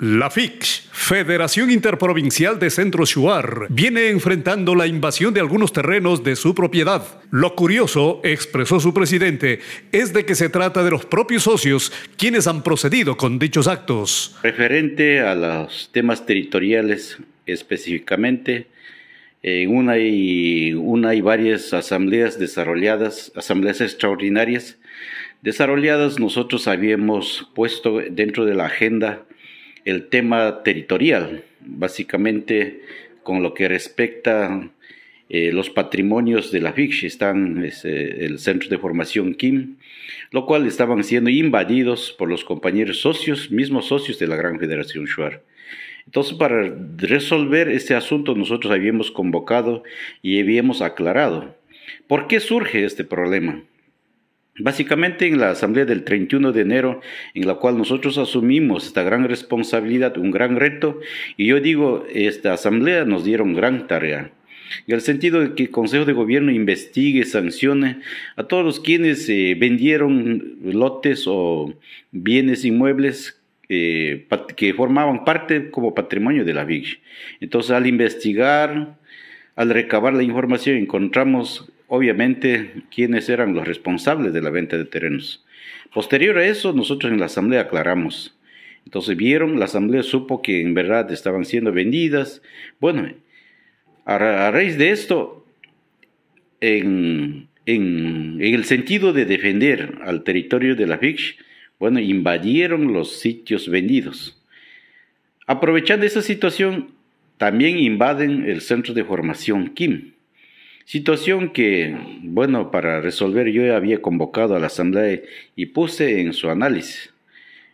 La FIX, Federación Interprovincial de Centro Shuar, viene enfrentando la invasión de algunos terrenos de su propiedad. Lo curioso, expresó su presidente, es de que se trata de los propios socios quienes han procedido con dichos actos. Referente a los temas territoriales específicamente, en una y, una y varias asambleas desarrolladas, asambleas extraordinarias, desarrolladas nosotros habíamos puesto dentro de la agenda el tema territorial, básicamente con lo que respecta eh, los patrimonios de la Vichy, están eh, el centro de formación Kim, lo cual estaban siendo invadidos por los compañeros socios, mismos socios de la Gran Federación Shuar. Entonces, para resolver este asunto, nosotros habíamos convocado y habíamos aclarado. ¿Por qué surge este problema? Básicamente en la asamblea del 31 de enero, en la cual nosotros asumimos esta gran responsabilidad, un gran reto, y yo digo, esta asamblea nos dieron gran tarea. En el sentido de que el Consejo de Gobierno investigue, sancione a todos los quienes eh, vendieron lotes o bienes inmuebles eh, que formaban parte como patrimonio de la VIG. Entonces, al investigar, al recabar la información, encontramos obviamente quiénes eran los responsables de la venta de terrenos. Posterior a eso, nosotros en la asamblea aclaramos. Entonces vieron, la asamblea supo que en verdad estaban siendo vendidas. Bueno, a, raíz de esto, en, en, el sentido de defender al territorio de la FICH, bueno, invadieron los sitios vendidos. Aprovechando esa situación, también invaden el centro de formación Kim Situación que, bueno, para resolver yo había convocado a la asamblea y puse en su análisis.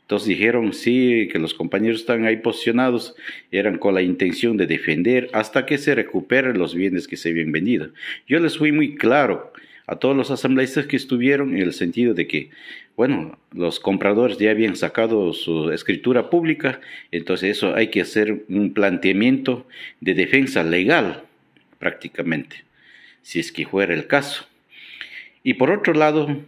Entonces dijeron sí, que los compañeros están ahí posicionados, eran con la intención de defender hasta que se recuperen los bienes que se habían vendido. Yo les fui muy claro a todos los asambleístas que estuvieron en el sentido de que, bueno, los compradores ya habían sacado su escritura pública, entonces eso hay que hacer un planteamiento de defensa legal prácticamente si es que fuera el caso. Y por otro lado,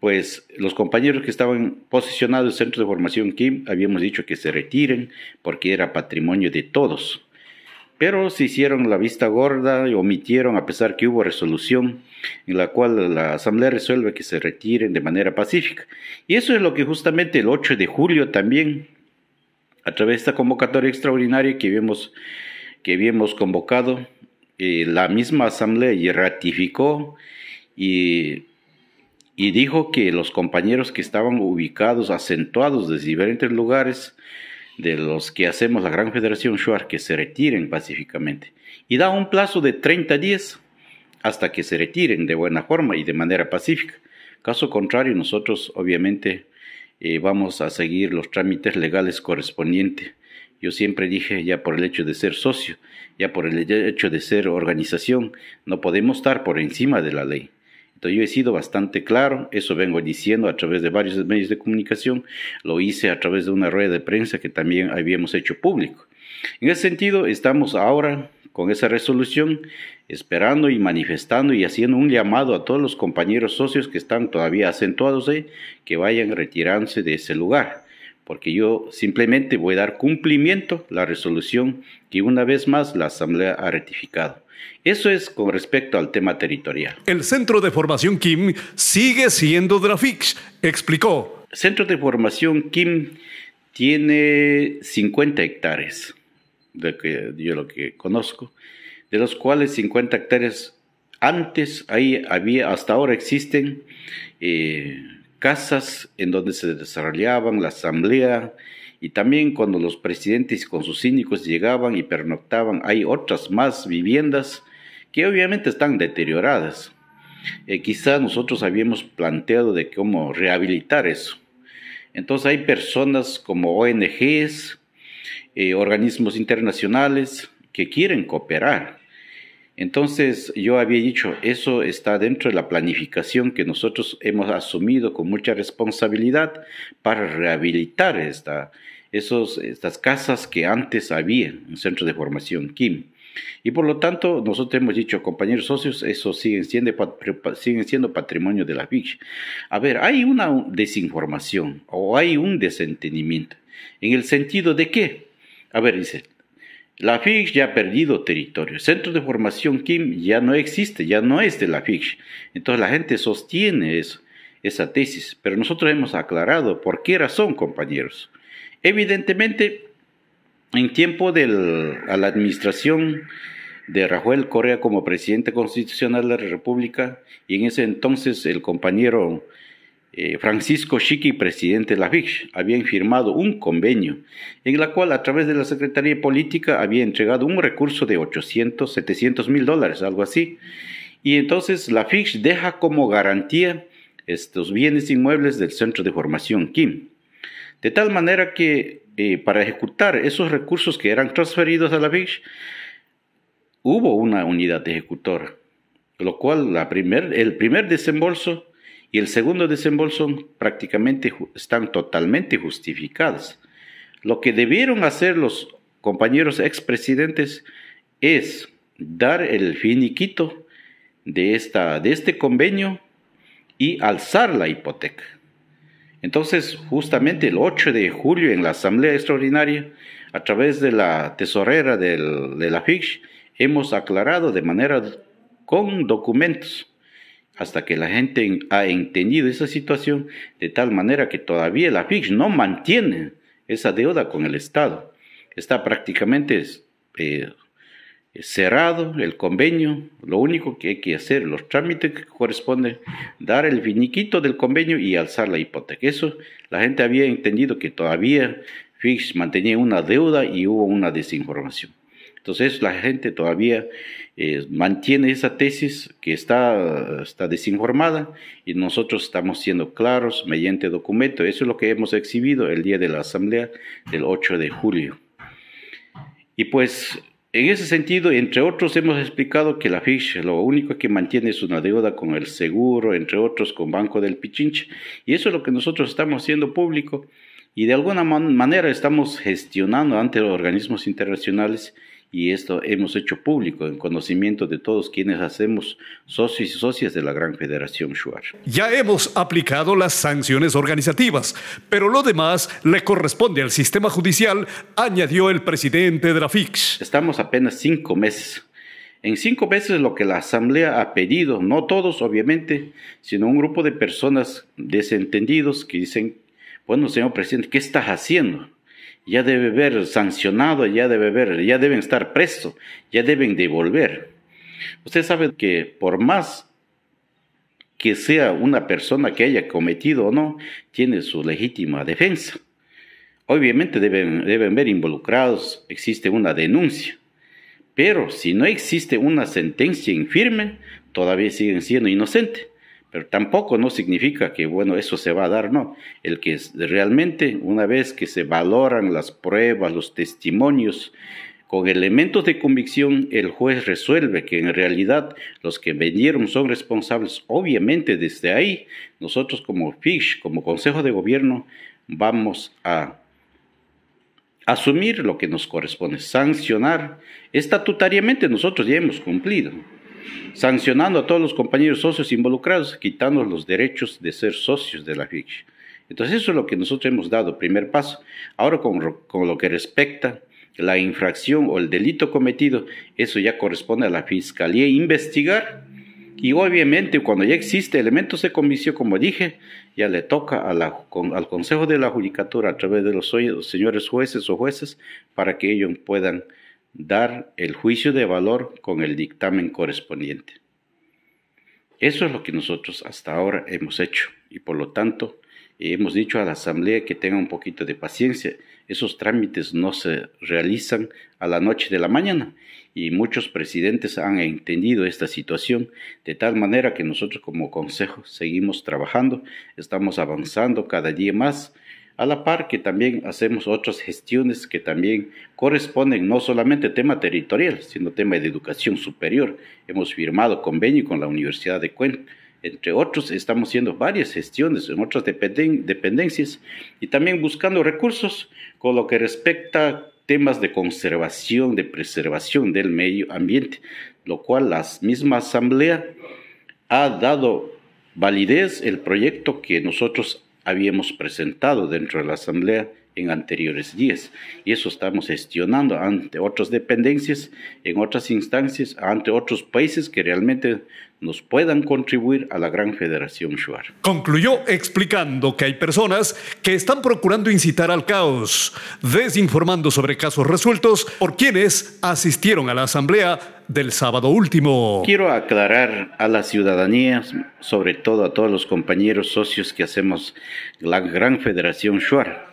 pues los compañeros que estaban posicionados en el centro de formación Kim habíamos dicho que se retiren porque era patrimonio de todos. Pero se hicieron la vista gorda y omitieron a pesar que hubo resolución en la cual la Asamblea resuelve que se retiren de manera pacífica. Y eso es lo que justamente el 8 de julio también, a través de esta convocatoria extraordinaria que que habíamos convocado, la misma asamblea ratificó y, y dijo que los compañeros que estaban ubicados, acentuados desde diferentes lugares, de los que hacemos la Gran Federación Shuar que se retiren pacíficamente. Y da un plazo de 30 días hasta que se retiren de buena forma y de manera pacífica. Caso contrario, nosotros obviamente eh, vamos a seguir los trámites legales correspondientes. Yo siempre dije, ya por el hecho de ser socio, ya por el hecho de ser organización, no podemos estar por encima de la ley. Entonces yo he sido bastante claro, eso vengo diciendo a través de varios medios de comunicación, lo hice a través de una rueda de prensa que también habíamos hecho público. En ese sentido, estamos ahora con esa resolución, esperando y manifestando y haciendo un llamado a todos los compañeros socios que están todavía acentuados ahí, que vayan retirándose de ese lugar porque yo simplemente voy a dar cumplimiento la resolución que una vez más la Asamblea ha ratificado. Eso es con respecto al tema territorial. El Centro de Formación Kim sigue siendo Drafix, explicó. Centro de Formación Kim tiene 50 hectáreas, de que yo lo que conozco, de los cuales 50 hectáreas antes, ahí había, hasta ahora existen eh, casas en donde se desarrollaban la asamblea y también cuando los presidentes con sus síndicos llegaban y pernoctaban, hay otras más viviendas que obviamente están deterioradas. y eh, quizá nosotros habíamos planteado de cómo rehabilitar eso. Entonces hay personas como ONGs, eh, organismos internacionales que quieren cooperar entonces yo había dicho, eso está dentro de la planificación que nosotros hemos asumido con mucha responsabilidad para rehabilitar esta, esos, estas casas que antes había un centro de formación Kim. Y por lo tanto, nosotros hemos dicho, compañeros socios, eso sigue siendo, siendo patrimonio de la FICH. A ver, hay una desinformación o hay un desentendimiento. ¿En el sentido de qué? A ver, dice, la FIG ya ha perdido territorio. centro de formación Kim ya no existe, ya no es de la FIG. Entonces la gente sostiene esa tesis. Pero nosotros hemos aclarado por qué razón, compañeros. Evidentemente, en tiempo de la administración de Rafael Correa como presidente constitucional de la República, y en ese entonces el compañero eh, Francisco Chiqui, presidente de la FICH, habían firmado un convenio en la cual a través de la Secretaría Política había entregado un recurso de 800, 700 mil dólares, algo así. Y entonces la FICH deja como garantía estos bienes inmuebles del Centro de Formación Kim. De tal manera que eh, para ejecutar esos recursos que eran transferidos a la FICH, hubo una unidad ejecutora, lo cual la primer, el primer desembolso y el segundo desembolso prácticamente están totalmente justificados. Lo que debieron hacer los compañeros expresidentes es dar el finiquito de, esta, de este convenio y alzar la hipoteca. Entonces, justamente el 8 de julio en la Asamblea Extraordinaria, a través de la tesorera de la FICH, hemos aclarado de manera con documentos hasta que la gente ha entendido esa situación de tal manera que todavía la FIX no mantiene esa deuda con el Estado. Está prácticamente eh, cerrado el convenio, lo único que hay que hacer, los trámites que corresponden, dar el finiquito del convenio y alzar la hipoteca. Eso la gente había entendido que todavía FIX mantenía una deuda y hubo una desinformación. Entonces la gente todavía eh, mantiene esa tesis que está, está desinformada y nosotros estamos siendo claros mediante documento. Eso es lo que hemos exhibido el día de la asamblea del 8 de julio. Y pues en ese sentido, entre otros, hemos explicado que la FISH lo único que mantiene es una deuda con el seguro, entre otros, con Banco del Pichinche. Y eso es lo que nosotros estamos haciendo público. Y de alguna manera estamos gestionando ante los organismos internacionales y esto hemos hecho público en conocimiento de todos quienes hacemos socios y socias de la Gran Federación Shuar. Ya hemos aplicado las sanciones organizativas, pero lo demás le corresponde al sistema judicial, añadió el presidente de la FIX. Estamos apenas cinco meses en cinco meses lo que la Asamblea ha pedido, no todos obviamente, sino un grupo de personas desentendidos que dicen, bueno, señor presidente, ¿qué estás haciendo? ya debe ver sancionado, ya debe ver, ya deben estar presos, ya deben devolver. Usted sabe que por más que sea una persona que haya cometido o no, tiene su legítima defensa. Obviamente deben, deben ver involucrados, existe una denuncia. Pero si no existe una sentencia infirme, todavía siguen siendo inocentes tampoco no significa que, bueno, eso se va a dar, no. El que realmente, una vez que se valoran las pruebas, los testimonios, con elementos de convicción, el juez resuelve que en realidad los que vendieron son responsables. Obviamente, desde ahí, nosotros como FISH, como Consejo de Gobierno, vamos a asumir lo que nos corresponde, sancionar estatutariamente nosotros ya hemos cumplido sancionando a todos los compañeros socios involucrados, quitando los derechos de ser socios de la FIC. Entonces eso es lo que nosotros hemos dado, primer paso. Ahora con, lo que respecta la infracción o el delito cometido, eso ya corresponde a la Fiscalía investigar y obviamente cuando ya existe elementos de comicio, como dije, ya le toca al Consejo de la Judicatura a través de los señores jueces o jueces para que ellos puedan dar el juicio de valor con el dictamen correspondiente. Eso es lo que nosotros hasta ahora hemos hecho y por lo tanto hemos dicho a la Asamblea que tenga un poquito de paciencia. Esos trámites no se realizan a la noche de la mañana y muchos presidentes han entendido esta situación de tal manera que nosotros como Consejo seguimos trabajando, estamos avanzando cada día más a la par que también hacemos otras gestiones que también corresponden no solamente tema territorial, sino tema de educación superior. Hemos firmado convenio con la Universidad de Cuenca. Entre otros, estamos haciendo varias gestiones en otras dependencias y también buscando recursos con lo que respecta temas de conservación, de preservación del medio ambiente, lo cual la misma Asamblea ha dado validez el proyecto que nosotros habíamos presentado dentro de la Asamblea en anteriores días. Y eso estamos gestionando ante otras dependencias, en otras instancias, ante otros países que realmente nos puedan contribuir a la Gran Federación Shuar. Concluyó explicando que hay personas que están procurando incitar al caos, desinformando sobre casos resueltos por quienes asistieron a la asamblea del sábado último. Quiero aclarar a la ciudadanía, sobre todo a todos los compañeros socios que hacemos la Gran Federación Shuar.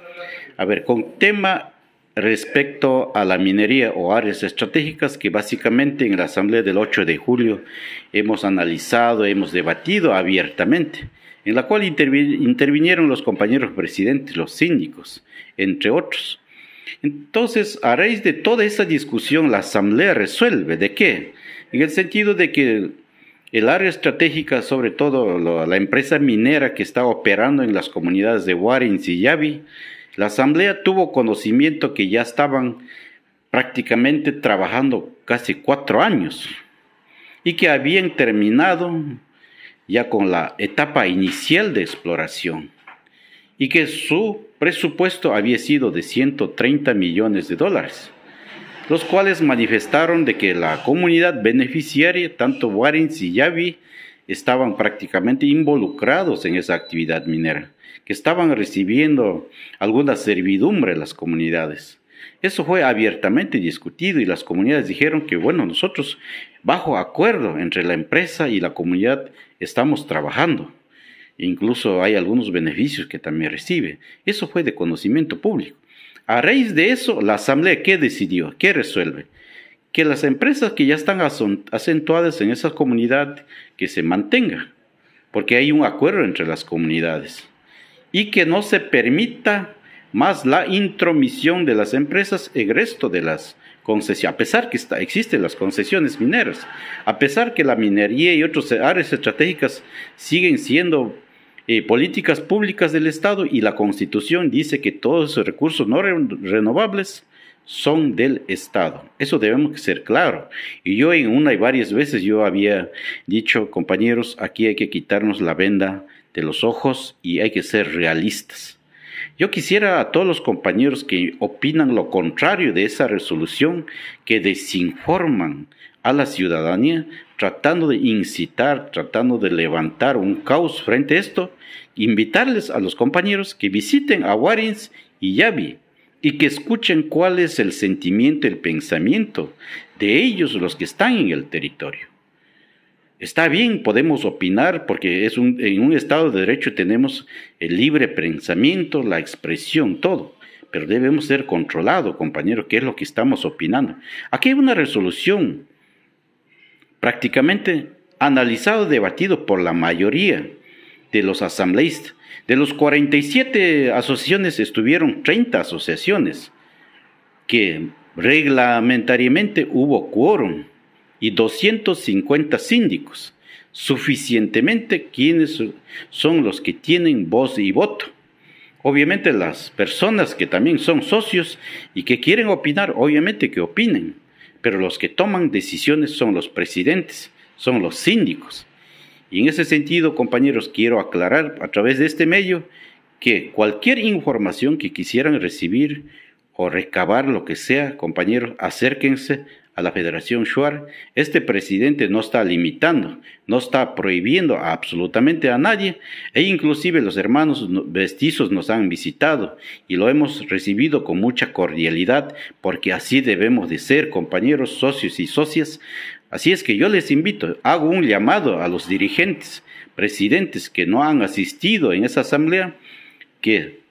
A ver, con tema respecto a la minería o áreas estratégicas que básicamente en la asamblea del 8 de julio hemos analizado, hemos debatido abiertamente, en la cual intervinieron los compañeros presidentes, los síndicos, entre otros. Entonces, a raíz de toda esa discusión, la asamblea resuelve de qué? En el sentido de que el área estratégica, sobre todo la empresa minera que está operando en las comunidades de Warren y Yavi, la asamblea tuvo conocimiento que ya estaban prácticamente trabajando casi cuatro años y que habían terminado ya con la etapa inicial de exploración y que su presupuesto había sido de 130 millones de dólares, los cuales manifestaron de que la comunidad beneficiaria, tanto Warren y Yavi, estaban prácticamente involucrados en esa actividad minera, que estaban recibiendo alguna servidumbre las comunidades. Eso fue abiertamente discutido y las comunidades dijeron que, bueno, nosotros, bajo acuerdo entre la empresa y la comunidad, estamos trabajando. Incluso hay algunos beneficios que también recibe. Eso fue de conocimiento público. A raíz de eso, la asamblea, ¿qué decidió? ¿Qué resuelve? que las empresas que ya están acentuadas en esa comunidad que se mantenga. porque hay un acuerdo entre las comunidades y que no se permita más la intromisión de las empresas en resto de las concesiones, a pesar que existen las concesiones mineras, a pesar que la minería y otras áreas estratégicas siguen siendo eh, políticas públicas del Estado y la Constitución dice que todos esos recursos no renovables son del Estado. Eso debemos ser claro. Y yo en una y varias veces yo había dicho, compañeros, aquí hay que quitarnos la venda de los ojos y hay que ser realistas. Yo quisiera a todos los compañeros que opinan lo contrario de esa resolución, que desinforman a la ciudadanía, tratando de incitar, tratando de levantar un caos frente a esto, invitarles a los compañeros que visiten a Warins y Yavi y que escuchen cuál es el sentimiento, el pensamiento de ellos los que están en el territorio. Está bien, podemos opinar porque es en un Estado de Derecho tenemos el libre pensamiento, la expresión, todo, pero debemos ser controlados, compañero, qué es lo que estamos opinando. Aquí hay una resolución prácticamente analizado, debatido por la mayoría de los asambleístas. De los 47 asociaciones estuvieron 30 asociaciones que reglamentariamente hubo quórum y 250 síndicos, suficientemente quienes son los que tienen voz y voto. Obviamente las personas que también son socios y que quieren opinar, obviamente que opinen, pero los que toman decisiones son los presidentes, son los síndicos. Y en ese sentido, compañeros, quiero aclarar a través de este medio que cualquier información que quisieran recibir o recabar lo que sea, compañeros, acérquense a la Federación Shuar. Este presidente no está limitando, no está prohibiendo absolutamente a nadie e inclusive los hermanos vestizos nos han visitado y lo hemos recibido con mucha cordialidad porque así debemos de ser, compañeros, socios y socias. Así es que yo les invito, hago un llamado a los dirigentes, presidentes que no han asistido en esa asamblea, que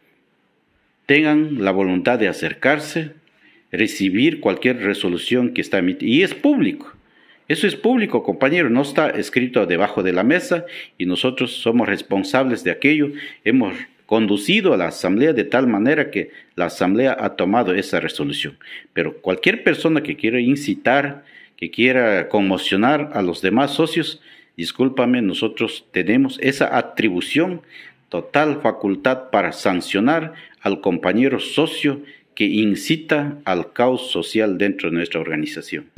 tengan la voluntad de acercarse, recibir cualquier resolución que está emitida. Y es público. Eso es público, compañero, no está escrito debajo de la mesa y nosotros somos responsables de aquello. Hemos conducido a la asamblea de tal manera que la asamblea ha tomado esa resolución. Pero cualquier persona que quiera incitar, que quiera conmocionar a los demás socios, discúlpame, nosotros tenemos esa atribución, total facultad para sancionar al compañero socio que incita al caos social dentro de nuestra organización.